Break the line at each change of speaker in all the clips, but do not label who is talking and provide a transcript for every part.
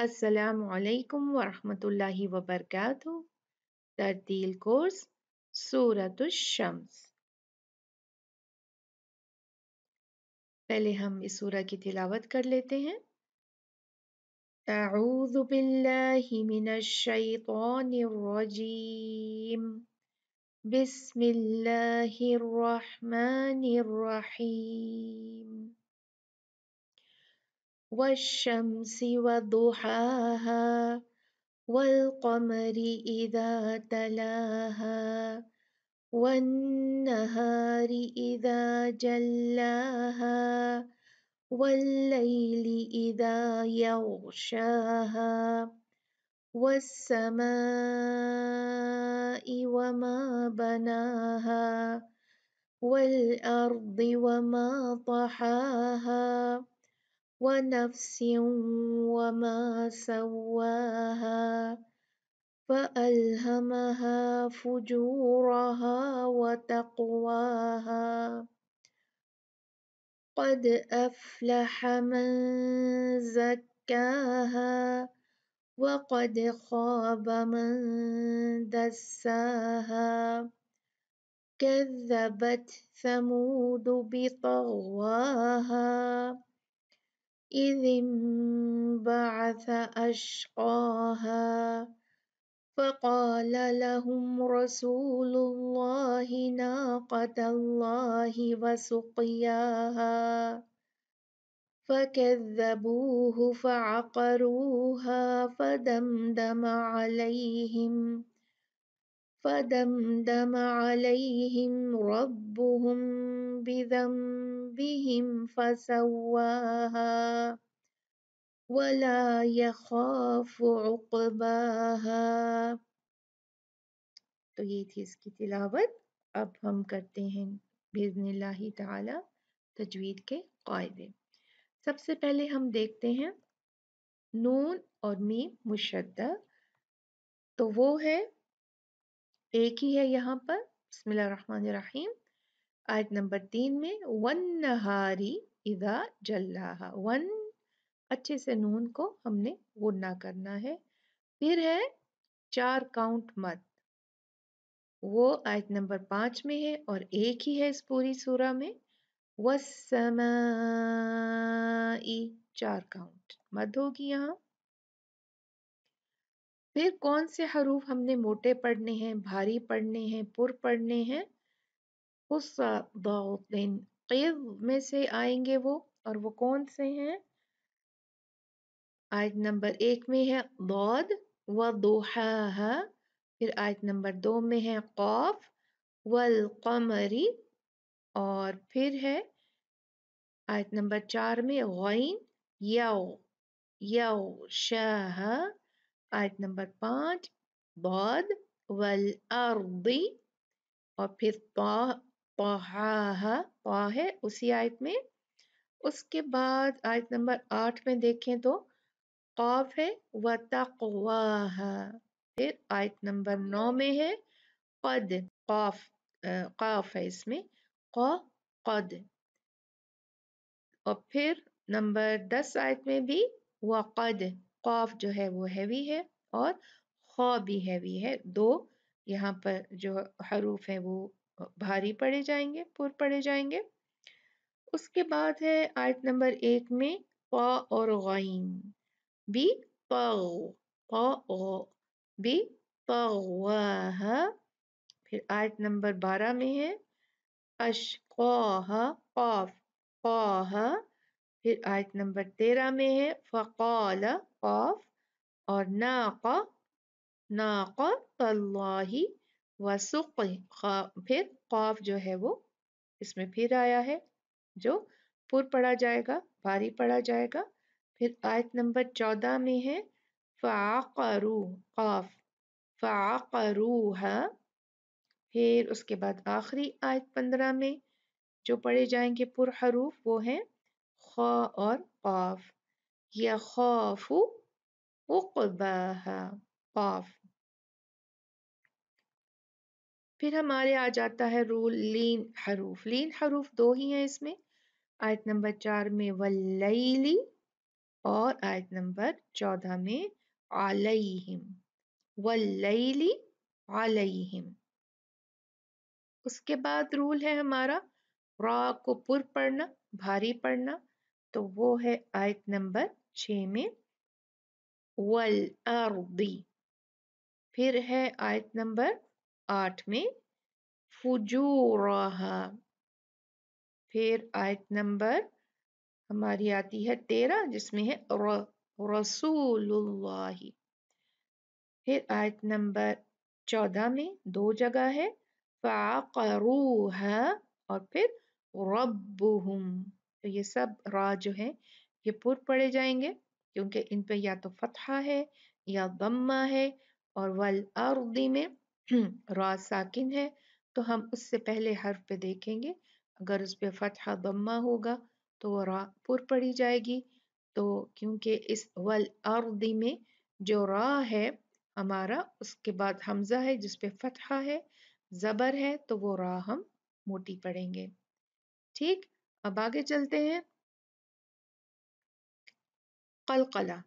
السلام عليكم ورحمة الله وبركاته ترتيل كورس سورة الشمس پہلے ہم اس سورة کی تلاوت کر لیتے ہیں أعوذ بالله من الشيطان الرجيم بسم الله الرحمن الرحيم والشمس وضحاها والقمر إذا تلاها والنهار إذا جلاها والليل إذا يغشاها والسماء وما بناها والأرض وما طحاها ونفس وما سواها فألهمها فجورها وتقواها قد أفلح من زكاها وقد خاب من دساها كذبت ثمود بطغواها إذ انبعث أشقاها فقال لهم رسول الله ناقة الله وسقياها فكذبوه فعقروها فدمدم عليهم فدمدم عليهم ربهم بذنبهم فسواها ولا يخاف عقباها तो ये थी इसकी तिलावत अब हम करते हैं बेजन ताला तजवीद के कायदे सबसे पहले हम देखते हैं नून और मीम मुशद्द तो वो है एक ही है यहाँ पर बसमिल्लाम आयत नंबर तीन में वन नहारी इदा जल्लाहा वन अच्छे से नून को हमने ना करना है फिर है चार काउंट मत वो आयत नंबर पांच में है और एक ही है इस पूरी सूरा में वसमाई चार काउंट मत होगी यहाँ फिर कौन से हरूफ हमने मोटे पढ़ने हैं भारी पढ़ने हैं पुर पढ़ने हैं उस दिन क़िव में से आएंगे वो और वो कौन से हैं आयत नंबर एक में है दौद व दोहा फिर आयत नंबर दो में है कौफ वल कमरी और फिर है आयत नंबर चार में गैन यव यव शाह आयत नंबर पाँच बौद वल अर्दी और फिर पहा पा है उसी आयत में उसके बाद आयत नंबर आठ में देखें तो कौफ है व तकवा फिर आयत नंबर नौ में है कद कौफ है इसमें कद और फिर नंबर दस आयत में भी कद कौफ जो है वो हैवी है और ख भी हैवी है दो यहाँ पर जो हरूफ है वो भारी पड़े जाएंगे पुर पड़े जाएंगे उसके बाद है आयत नंबर एक में पा और गईन बी पो बी फिर आयत नंबर बारह में है अश कौफ कौह फिर आयत नंबर तेरह में है फ़कौल कौफ और नाक नाक तल्लाही वसुक फिर कौफ जो है वो इसमें फिर आया है जो पुर पढ़ा जाएगा भारी पढ़ा जाएगा फिर आयत नंबर चौदह में है फ़ाकरू कौफ फ़ाकरूह फिर उसके बाद आखिरी आयत पंद्रह में जो पढ़े जाएंगे हरूफ वो हैं ख और कौफ या खौफ उकबाहा कौफ फिर हमारे आ जाता है रूल लीन हरूफ लीन हरूफ दो ही हैं इसमें आयत नंबर चार में वल्लैली और आयत नंबर चौदह में आलहिम वल्लैली आलहिम उसके बाद रूल है हमारा रा को पुर पढ़ना भारी पढ़ना तो वो है आयत नंबर छ में वल अर्दी फिर है आयत नंबर आठ में फुजूरा फिर आयत नंबर हमारी आती है तेरह जिसमें है रसूलुल्लाही फिर आयत नंबर चौदह में दो जगह है फ़ाकरूह और फिर रब्बुहुम तो ये सब रा जो है ये पुर पड़े जाएंगे क्योंकि इन पे या तो फतहा है या गम्मा है और वल अर्दी में रा साकिन है तो हम उससे पहले हर्फ पे देखेंगे अगर उस पर फतहा दम्मा होगा तो वह रा पुर पड़ी जाएगी तो क्योंकि इस वल अर्दी में जो रा है हमारा उसके बाद हमज़ा है जिस पे फतहा है ज़बर है तो वो रा हम मोटी पड़ेंगे ठीक अब आगे चलते हैं कलकला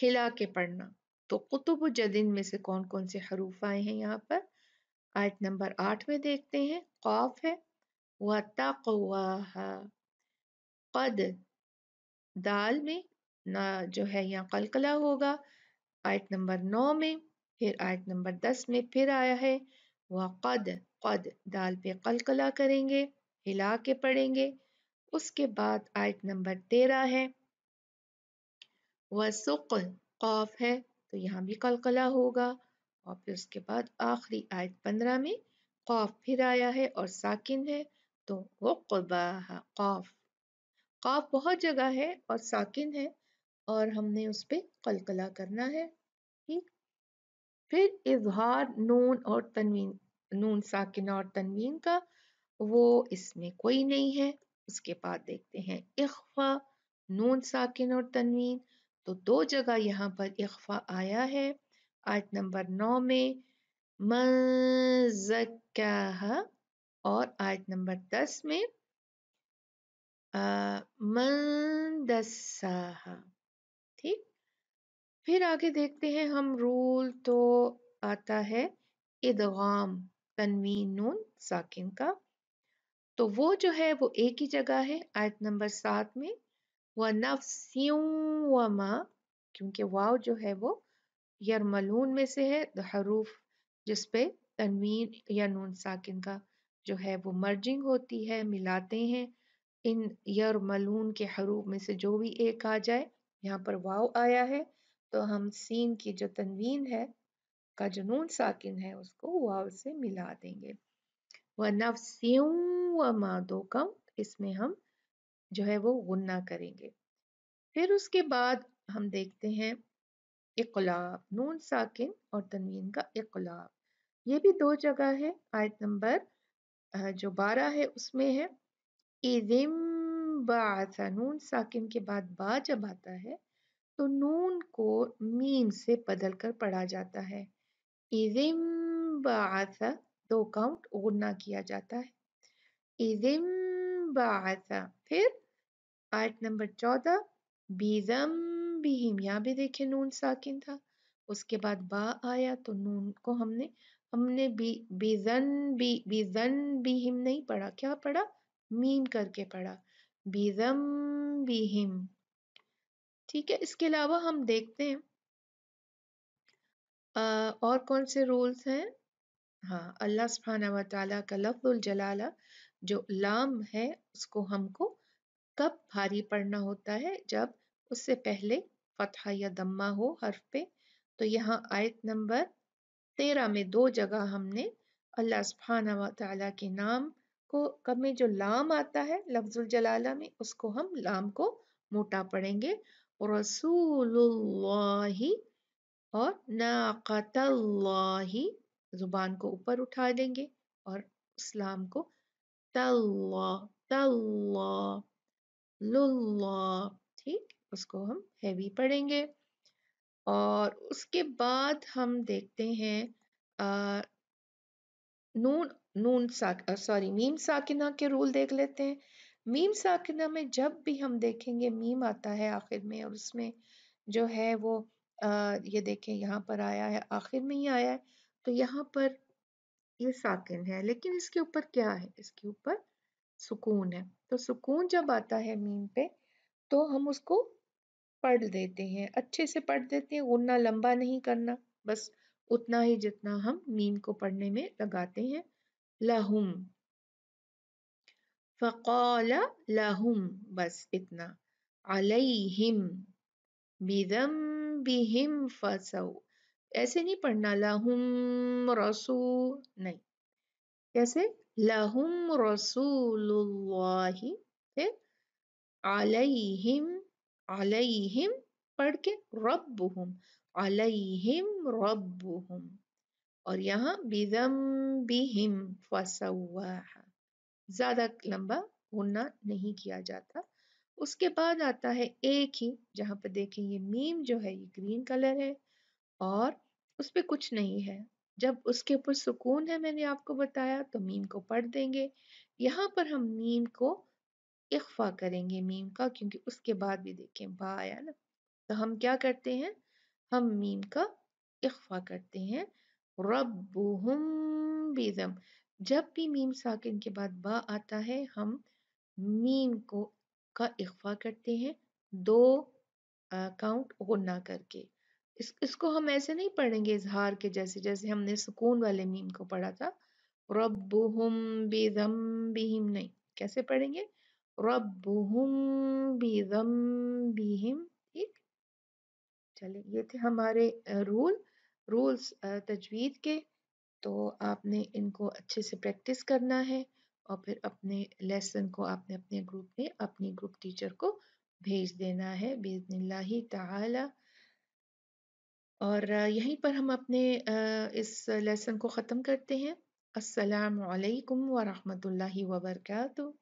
हिला के पढ़ना तो कुतुब जदीन में से कौन कौन से हरूफ आए हैं यहाँ पर आयत नंबर आठ में देखते हैं खौफ है व तकवाहा कद दाल में ना जो है यहाँ कलकला होगा आयत नंबर नौ में फिर आयत नंबर दस में फिर आया है वह कद कद दाल पे कलकला करेंगे हिला के पढ़ेंगे उसके बाद आयत नंबर तेरह है वह सुख कौफ है तो यहाँ भी कलकला होगा और फिर उसके बाद आखिरी आयत पंद्रह में कौफ फिर आया है और साकिन है तो वो कबाह कौफ कौफ बहुत जगह है और साकिन है और हमने उस पर कलकला करना है ठीक फिर इजहार नून और तनवीन नून साकिन और तनवीन का वो इसमें कोई नहीं है उसके बाद देखते हैं इख्फा नून साकिन और तनवीन तो दो जगह यहाँ पर इख्फा आया है आयत नंबर नौ में मजक्का और आयत नंबर दस में मंदसा ठीक फिर आगे देखते हैं हम रूल तो आता है इदगाम तनवीन नून साकिन का तो वो जो है वो एक ही जगह है आयत नंबर सात में व वमा क्योंकि वाव जो है वो यरमलून में से है हरूफ जिसपे तनवीन या नून साकिन का जो है वो मर्जिंग होती है मिलाते हैं इन यरमलून के हरूफ में से जो भी एक आ जाए यहाँ पर वाव आया है तो हम सीन की जो तनवीन है का जो नून साकिन है उसको वाव से मिला देंगे व नफ्स वमा दो कम इसमें हम जो है वो गुन्ना करेंगे फिर उसके बाद हम देखते हैं इकलाब नून साकिन और तनवीन का इकलाब ये भी दो जगह है आयत नंबर जो बारह है उसमें है इदिम बा नून साकिन के बाद बा जब आता है तो नून को मीम से बदल कर पढ़ा जाता है इदिम बा दो काउंट गुन्ना किया जाता है इदिम बा फिर आयत नंबर चौदह बीजम बीम यहाँ भी देखे नून साकिन था उसके बाद बा आया तो नून को हमने हमने बी बीजन बी बीजन नहीं पढ़ा क्या पढ़ा मीम करके पढ़ा बीजम बीहिम ठीक है इसके अलावा हम देखते हैं आ, और कौन से रूल्स हैं हाँ अल्लाह सुबहाना व का लफ्ज़ुल जलाला जो लाम है उसको हमको कब भारी पढ़ना होता है जब उससे पहले फतहा या दम्मा हो हर्फ पे तो यहाँ आयत नंबर तेरह में दो जगह हमने अल्लाह सुबहाना के नाम को कब में जो लाम आता है लफ्जुल जलाला में उसको हम लाम को मोटा पढ़ेंगे और नाकतल्लाही ज़ुबान को ऊपर उठा देंगे और इस्लाम को तल्ला तल्ला लुल्ला ठीक उसको हम हैवी पढ़ेंगे और उसके बाद हम देखते हैं नून नून सा सॉरी मीम साकिना के रूल देख लेते हैं मीम साकिना में जब भी हम देखेंगे मीम आता है आखिर में और उसमें जो है वो आ, ये देखें यहाँ पर आया है आखिर में ही आया है तो यहाँ पर ये साकिन है लेकिन इसके ऊपर क्या है इसके ऊपर सुकून है तो सुकून जब आता है मीम पे तो हम उसको पढ़ देते हैं अच्छे से पढ़ देते हैं उतना लंबा नहीं करना बस उतना ही जितना हम मीम को पढ़ने में लगाते हैं लहुम फ़कौल लहुम बस इतना अलैहिम बिदम बिहिम फसऊ ऐसे नहीं पढ़ना लहुम रसू नहीं कैसे लहुम रसूलुल्लाही फिर अलैहिम अलैहिम पढ़ के रब्बुहुम अलैहिम रब्बुहुम और यहाँ बिदम्बिहिम फसवाहा ज़्यादा लंबा गुना नहीं किया जाता उसके बाद आता है एक ही जहाँ पर देखें ये मीम जो है ये ग्रीन कलर है और उस पर कुछ नहीं है जब उसके ऊपर सुकून है मैंने आपको बताया तो मीम को पढ़ देंगे यहाँ पर हम मीम को इख्फा करेंगे मीम का क्योंकि उसके बाद भी देखें बा आया ना तो हम क्या करते हैं हम मीम का इख्फा करते हैं रबुहम जब भी मीम साकिन के बाद बा आता है हम मीम को का इख्फा करते हैं दो काउंट और ना करके इस इसको हम ऐसे नहीं पढ़ेंगे इजहार के जैसे जैसे हमने सुकून वाले मीम को पढ़ा था बेदम बिजम्बिहिम नहीं कैसे पढ़ेंगे बेदम बिजम्बिहिम ठीक चलिए ये थे हमारे रूल रूल्स तजवीद के तो आपने इनको अच्छे से प्रैक्टिस करना है और फिर अपने लेसन को आपने अपने ग्रुप में अपनी ग्रुप टीचर को भेज देना है बेजन ताला और यहीं पर हम अपने इस लेसन को ख़त्म करते हैं असलकम वालेकुम व